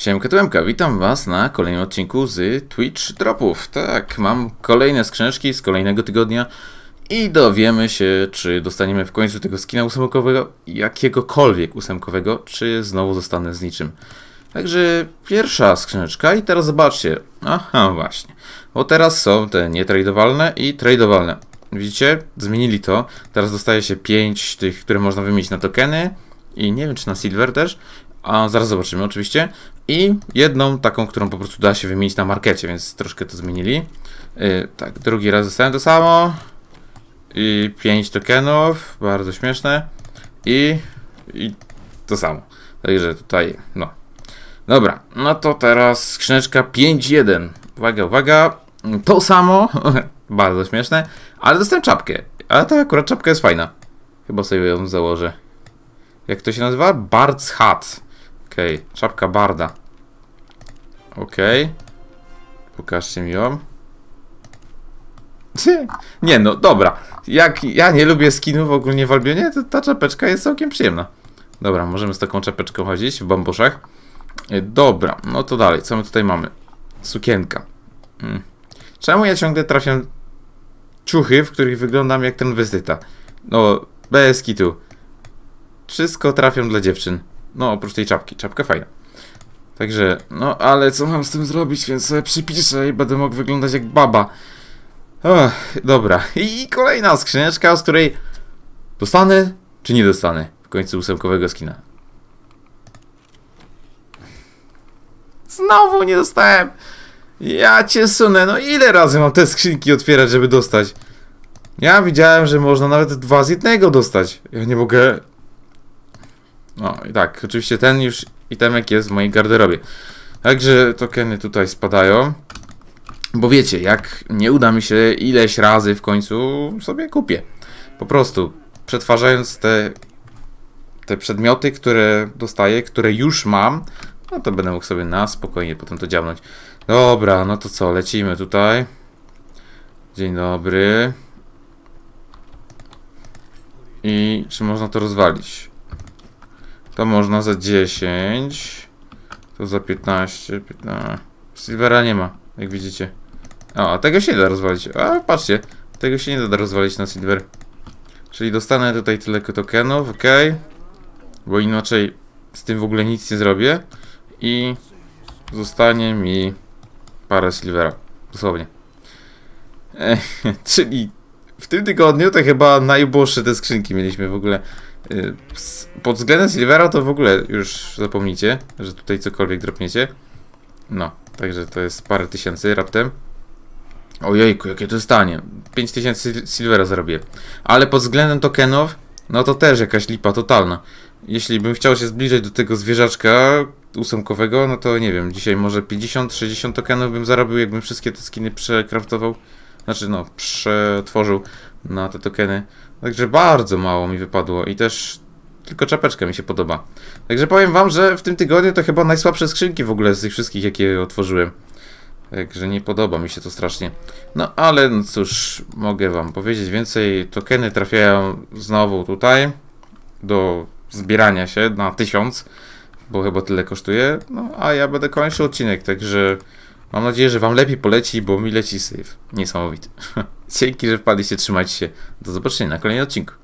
Siemka Tuemka, witam Was na kolejnym odcinku z Twitch Dropów. Tak, mam kolejne skrzyneczki z kolejnego tygodnia i dowiemy się, czy dostaniemy w końcu tego skina ósemkowego, jakiegokolwiek ósemkowego, czy znowu zostanę z niczym. Także pierwsza skrzyneczka i teraz zobaczcie. Aha, właśnie. Bo teraz są te nietradowalne i tradowalne. Widzicie? Zmienili to. Teraz dostaje się 5 tych, które można wymienić na tokeny i nie wiem czy na silver też, a zaraz zobaczymy oczywiście. I jedną taką, którą po prostu da się wymienić na markecie, więc troszkę to zmienili. Yy, tak, drugi raz dostałem to samo. I 5 tokenów, bardzo śmieszne. I, I to samo. Także tutaj, no. Dobra, no to teraz skrzyneczka 5.1. Uwaga, uwaga. To samo, bardzo śmieszne, ale dostałem czapkę. Ale ta akurat czapka jest fajna. Chyba sobie ją założę. Jak to się nazywa? Bard's Hat. Okej, okay. czapka barda. Okej. Okay. Pokażcie mi ją. Nie no, dobra. Jak ja nie lubię skinów ogólnie w Albionie, to ta czapeczka jest całkiem przyjemna. Dobra, możemy z taką czapeczką chodzić w bambuszach. E, dobra, no to dalej, co my tutaj mamy? Sukienka. Hmm. Czemu ja ciągle trafiam ciuchy, w których wyglądam jak ten wyzyta? No, bez kitu. Wszystko trafią dla dziewczyn. No, oprócz tej czapki. Czapka fajna. Także, no ale co mam z tym zrobić, więc sobie przypiszę i będę mógł wyglądać jak baba. Och, dobra. I kolejna skrzyneczka, z której dostanę czy nie dostanę w końcu ósemkowego skina. Znowu nie dostałem. Ja cię sunę, no ile razy mam te skrzynki otwierać, żeby dostać? Ja widziałem, że można nawet dwa z jednego dostać. Ja nie mogę no i tak, oczywiście ten już itemek jest w mojej garderobie. Także tokeny tutaj spadają. Bo wiecie, jak nie uda mi się ileś razy w końcu sobie kupię. Po prostu przetwarzając te, te przedmioty, które dostaję, które już mam, no to będę mógł sobie na spokojnie potem to działnąć. Dobra, no to co, lecimy tutaj. Dzień dobry. I czy można to rozwalić? To można za 10. To za 15. 15. Silvera nie ma, jak widzicie. O, a tego się nie da rozwalić. A, patrzcie. Tego się nie da rozwalić na Silver. Czyli dostanę tutaj tyle tokenów, ok. Bo inaczej z tym w ogóle nic nie zrobię. I zostanie mi parę Silvera. Dosłownie. czyli w tym tygodniu to chyba najuboższe te skrzynki mieliśmy w ogóle. Y, pod względem Silvera to w ogóle już zapomnijcie, że tutaj cokolwiek dropniecie. No, także to jest parę tysięcy raptem. Ojejku, jakie to stanie. 5000 Silvera zarobię. Ale pod względem tokenów, no to też jakaś lipa totalna. Jeśli bym chciał się zbliżać do tego zwierzaczka ósemkowego, no to nie wiem, dzisiaj może 50-60 tokenów bym zarobił, jakbym wszystkie te skiny przekraftował znaczy no, przetworzył na te tokeny. Także bardzo mało mi wypadło i też tylko czapeczka mi się podoba. Także powiem wam, że w tym tygodniu to chyba najsłabsze skrzynki w ogóle z tych wszystkich, jakie otworzyłem. Także nie podoba mi się to strasznie. No ale no cóż, mogę wam powiedzieć więcej. Tokeny trafiają znowu tutaj do zbierania się na 1000, bo chyba tyle kosztuje. No a ja będę kończył odcinek, także Mam nadzieję, że Wam lepiej poleci, bo mi leci syf. Niesamowity. Dzięki, że wpadliście, trzymajcie się. Do zobaczenia na kolejnym odcinku.